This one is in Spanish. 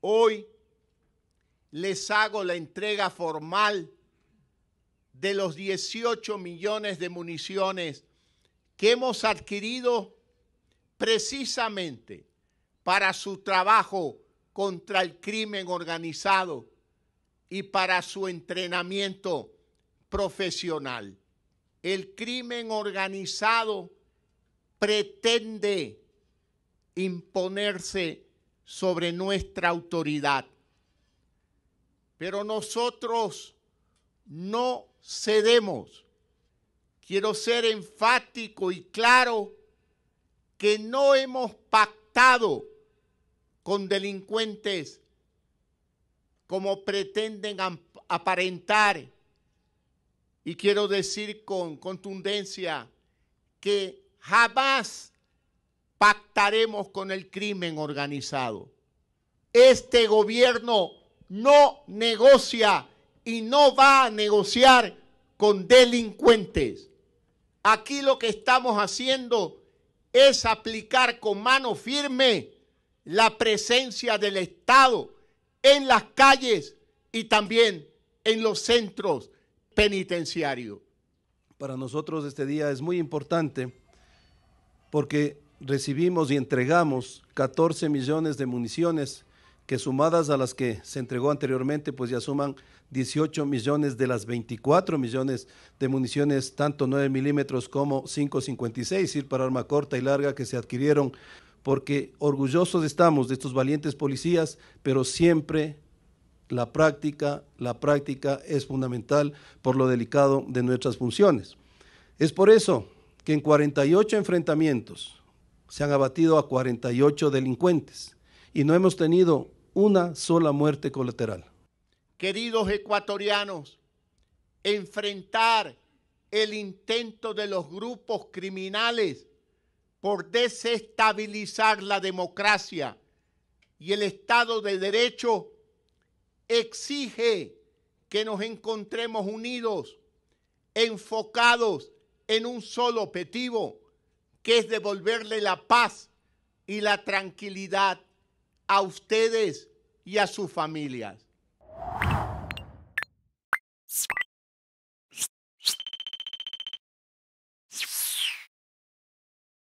Hoy les hago la entrega formal de los 18 millones de municiones que hemos adquirido precisamente para su trabajo contra el crimen organizado y para su entrenamiento profesional. El crimen organizado pretende imponerse sobre nuestra autoridad. Pero nosotros no cedemos. Quiero ser enfático y claro que no hemos pactado con delincuentes como pretenden aparentar. Y quiero decir con contundencia que jamás pactaremos con el crimen organizado. Este gobierno no negocia y no va a negociar con delincuentes. Aquí lo que estamos haciendo es aplicar con mano firme la presencia del Estado en las calles y también en los centros penitenciarios. Para nosotros este día es muy importante porque recibimos y entregamos 14 millones de municiones que sumadas a las que se entregó anteriormente, pues ya suman 18 millones de las 24 millones de municiones, tanto 9 milímetros como 5.56, ir para arma corta y larga que se adquirieron, porque orgullosos estamos de estos valientes policías, pero siempre la práctica, la práctica es fundamental por lo delicado de nuestras funciones. Es por eso que en 48 enfrentamientos, se han abatido a 48 delincuentes y no hemos tenido una sola muerte colateral. Queridos ecuatorianos, enfrentar el intento de los grupos criminales por desestabilizar la democracia y el Estado de Derecho exige que nos encontremos unidos, enfocados en un solo objetivo, que es devolverle la paz y la tranquilidad a ustedes y a sus familias.